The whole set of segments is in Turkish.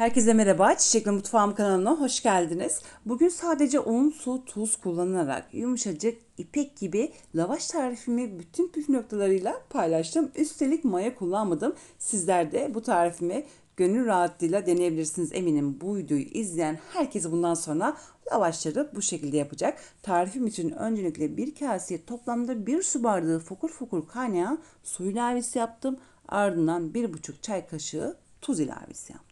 Herkese merhaba, Çiçekli Mutfağım kanalına hoş geldiniz. Bugün sadece un, su, tuz kullanarak yumuşacık, ipek gibi lavaş tarifimi bütün püf noktalarıyla paylaştım. Üstelik maya kullanmadım. Sizler de bu tarifimi gönül rahatlığıyla deneyebilirsiniz. Eminim bu videoyu izleyen herkes bundan sonra lavaşları bu şekilde yapacak. Tarifim için öncelikle bir kaseye toplamda bir su bardağı fokur fokur kaynayan su ilavesi yaptım. Ardından bir buçuk çay kaşığı tuz ilavesi yaptım.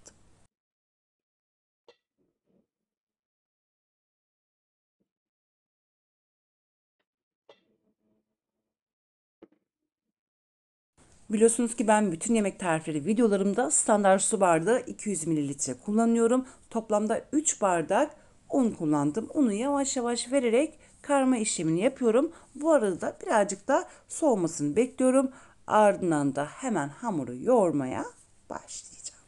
Biliyorsunuz ki ben bütün yemek tarifleri videolarımda standart su bardağı 200 ml kullanıyorum. Toplamda 3 bardak un kullandım. Unu yavaş yavaş vererek karma işlemini yapıyorum. Bu arada da birazcık da soğumasını bekliyorum. Ardından da hemen hamuru yoğurmaya başlayacağım.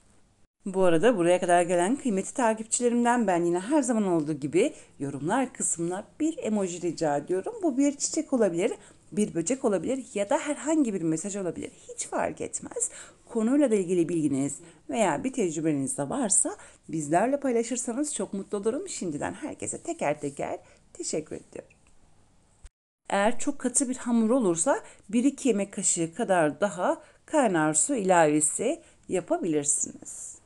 Bu arada buraya kadar gelen kıymetli takipçilerimden ben yine her zaman olduğu gibi yorumlar kısmına bir emoji rica ediyorum. Bu bir çiçek olabilir bir böcek olabilir ya da herhangi bir mesaj olabilir. Hiç fark etmez. Konuyla da ilgili bilginiz veya bir tecrübeniz de varsa bizlerle paylaşırsanız çok mutlu olurum. Şimdiden herkese teker teker teşekkür ediyorum. Eğer çok katı bir hamur olursa 1-2 yemek kaşığı kadar daha kaynar su ilavesi yapabilirsiniz.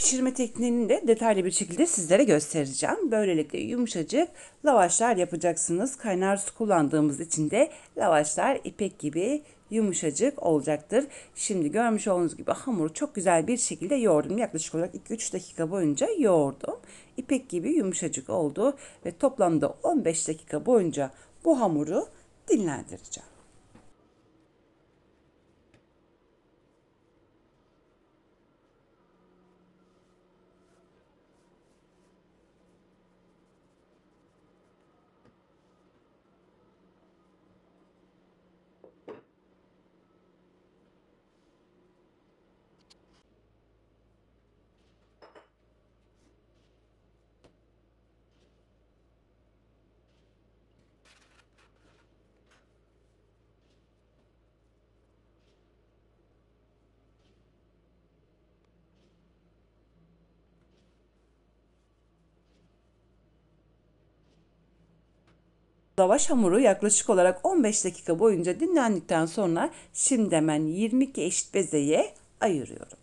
Pişirme tekniğini de detaylı bir şekilde sizlere göstereceğim. Böylelikle yumuşacık lavaşlar yapacaksınız. Kaynar su kullandığımız için de lavaşlar ipek gibi yumuşacık olacaktır. Şimdi görmüş olduğunuz gibi hamuru çok güzel bir şekilde yoğurdum. Yaklaşık olarak 2-3 dakika boyunca yoğurdum. İpek gibi yumuşacık oldu ve toplamda 15 dakika boyunca bu hamuru dinlendireceğim. lavaş hamuru yaklaşık olarak 15 dakika boyunca dinlendikten sonra şimdi hemen 22 eşit bezeye ayırıyorum.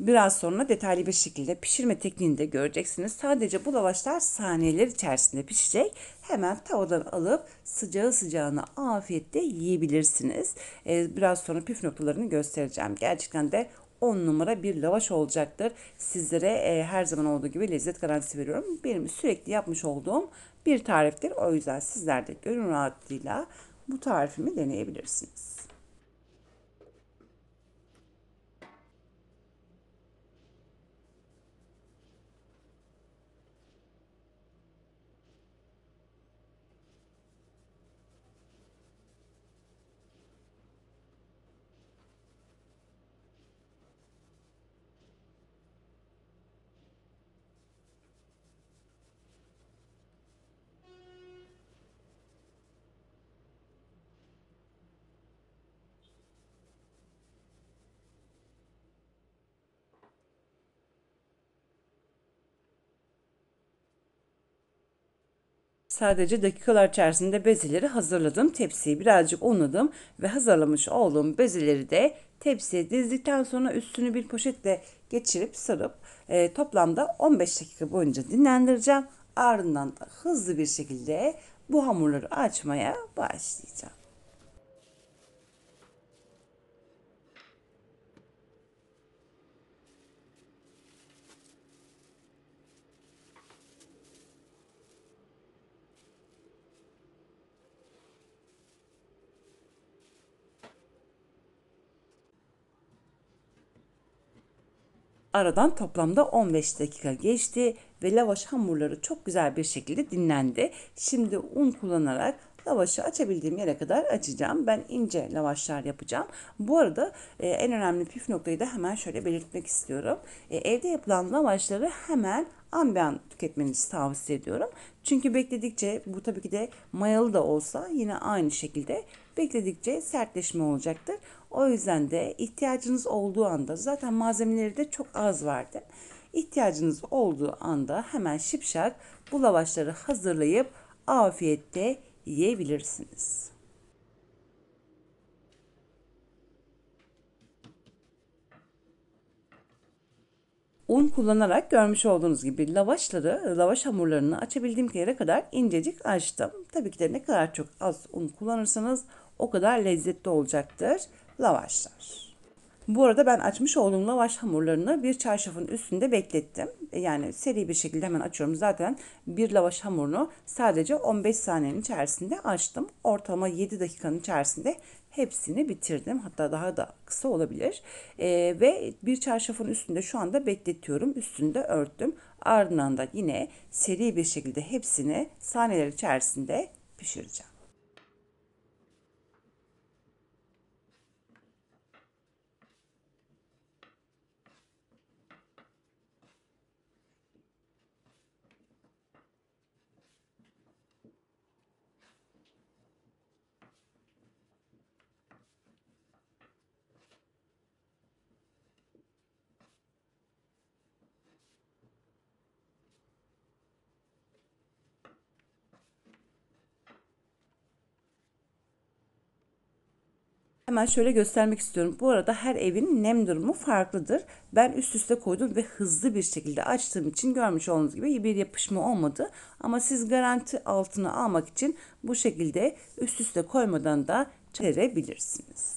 Biraz sonra detaylı bir şekilde pişirme tekniğini de göreceksiniz. Sadece bu lavaşlar saniyeler içerisinde pişecek. Hemen tavadan alıp sıcağı sıcağına afiyetle yiyebilirsiniz. Ee, biraz sonra püf noktalarını göstereceğim. Gerçekten de 10 numara bir lavaş olacaktır. Sizlere e, her zaman olduğu gibi lezzet garantisi veriyorum. Benim sürekli yapmış olduğum bir tariftir. O yüzden sizler de gönül rahatlığıyla bu tarifimi deneyebilirsiniz. Sadece dakikalar içerisinde bezeleri hazırladım. Tepsiyi birazcık unladım ve hazırlamış olduğum bezeleri de tepsiye dizdikten sonra üstünü bir poşetle geçirip sarıp e, toplamda 15 dakika boyunca dinlendireceğim. Ardından da hızlı bir şekilde bu hamurları açmaya başlayacağım. Aradan toplamda 15 dakika geçti ve lavaş hamurları çok güzel bir şekilde dinlendi. Şimdi un kullanarak lavaşı açabildiğim yere kadar açacağım. Ben ince lavaşlar yapacağım. Bu arada e, en önemli püf noktayı da hemen şöyle belirtmek istiyorum. E, evde yapılan lavaşları hemen ambiyan tüketmenizi tavsiye ediyorum. Çünkü bekledikçe bu tabii ki de mayalı da olsa yine aynı şekilde bekledikçe sertleşme olacaktır. O yüzden de ihtiyacınız olduğu anda zaten malzemeleri de çok az vardı. İhtiyacınız olduğu anda hemen şipşak bu lavaşları hazırlayıp afiyette yiyebilirsiniz. Un kullanarak görmüş olduğunuz gibi lavaşları, lavaş hamurlarını açabildiğim yere kadar incecik açtım. Tabii ki de ne kadar çok az un kullanırsanız o kadar lezzetli olacaktır lavaşlar. Bu arada ben açmış olduğum lavaş hamurlarını bir çarşafın üstünde beklettim. E, yani seri bir şekilde hemen açıyorum. Zaten bir lavaş hamurunu sadece 15 saniyenin içerisinde açtım. Ortalama 7 dakikanın içerisinde hepsini bitirdim. Hatta daha da kısa olabilir. ee, ve bir çarşafın üstünde şu anda bekletiyorum. Üstünde örttüm. Ardından da yine seri bir şekilde hepsini saniyeler içerisinde pişireceğim. Hemen şöyle göstermek istiyorum. Bu arada her evin nem durumu farklıdır. Ben üst üste koydum ve hızlı bir şekilde açtığım için görmüş olduğunuz gibi bir yapışma olmadı. Ama siz garanti altına almak için bu şekilde üst üste koymadan da çevirebilirsiniz.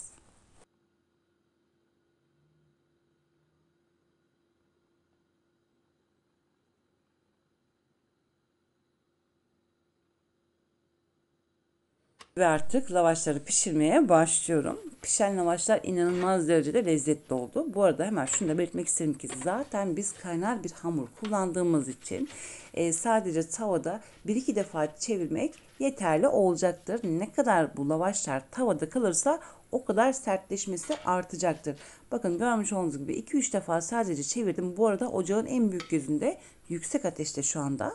Ve artık lavaşları pişirmeye başlıyorum. Pişen lavaşlar inanılmaz derecede lezzetli oldu. Bu arada hemen şunu da belirtmek isterim ki zaten biz kaynar bir hamur kullandığımız için e, sadece tavada bir iki defa çevirmek yeterli olacaktır. Ne kadar bu lavaşlar tavada kalırsa o kadar sertleşmesi artacaktır. Bakın görmüş olduğunuz gibi 2-3 defa sadece çevirdim. Bu arada ocağın en büyük gözünde yüksek ateşte şu anda.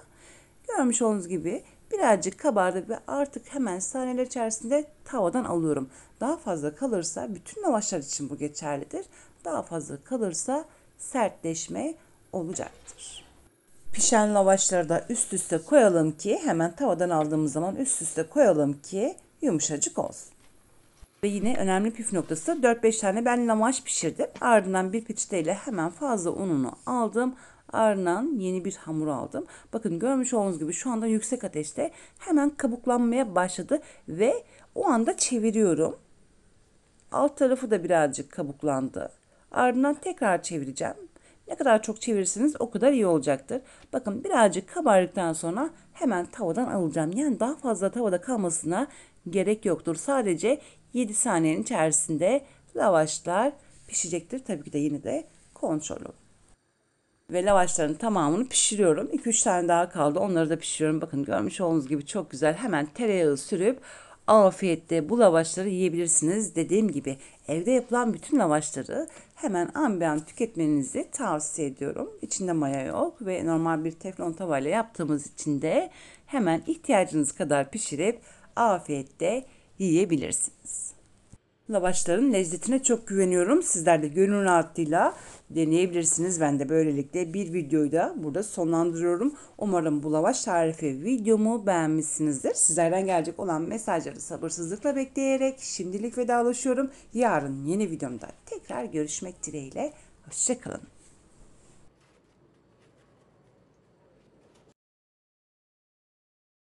Görmüş olduğunuz gibi Birazcık kabardı ve artık hemen saniyeler içerisinde tavadan alıyorum. Daha fazla kalırsa bütün lavaşlar için bu geçerlidir. Daha fazla kalırsa sertleşme olacaktır. Pişen lavaşları da üst üste koyalım ki hemen tavadan aldığımız zaman üst üste koyalım ki yumuşacık olsun. Ve yine önemli püf noktası 4-5 tane ben lavaş pişirdim. Ardından bir peçeteyle hemen fazla ununu aldım ardından yeni bir hamur aldım. Bakın görmüş olduğunuz gibi şu anda yüksek ateşte hemen kabuklanmaya başladı ve o anda çeviriyorum. Alt tarafı da birazcık kabuklandı. Ardından tekrar çevireceğim. Ne kadar çok çevirirseniz o kadar iyi olacaktır. Bakın birazcık kabardıktan sonra hemen tavadan alacağım. Yani daha fazla tavada kalmasına gerek yoktur. Sadece 7 saniyenin içerisinde lavaşlar pişecektir. Tabii ki de yine de kontrol olun ve lavaşların tamamını pişiriyorum. 2-3 tane daha kaldı. Onları da pişiriyorum. Bakın görmüş olduğunuz gibi çok güzel. Hemen tereyağı sürüp afiyette bu lavaşları yiyebilirsiniz. Dediğim gibi evde yapılan bütün lavaşları hemen ambiyan tüketmenizi tavsiye ediyorum. İçinde maya yok ve normal bir teflon tavayla yaptığımız için de hemen ihtiyacınız kadar pişirip afiyette yiyebilirsiniz. Lavaşların lezzetine çok güveniyorum. Sizler de gönül rahatlığıyla deneyebilirsiniz. Ben de böylelikle bir videoyu da burada sonlandırıyorum. Umarım bu lavaş tarifi videomu beğenmişsinizdir. Sizlerden gelecek olan mesajları sabırsızlıkla bekleyerek şimdilik vedalaşıyorum. Yarın yeni videomda tekrar görüşmek dileğiyle. Hoşçakalın.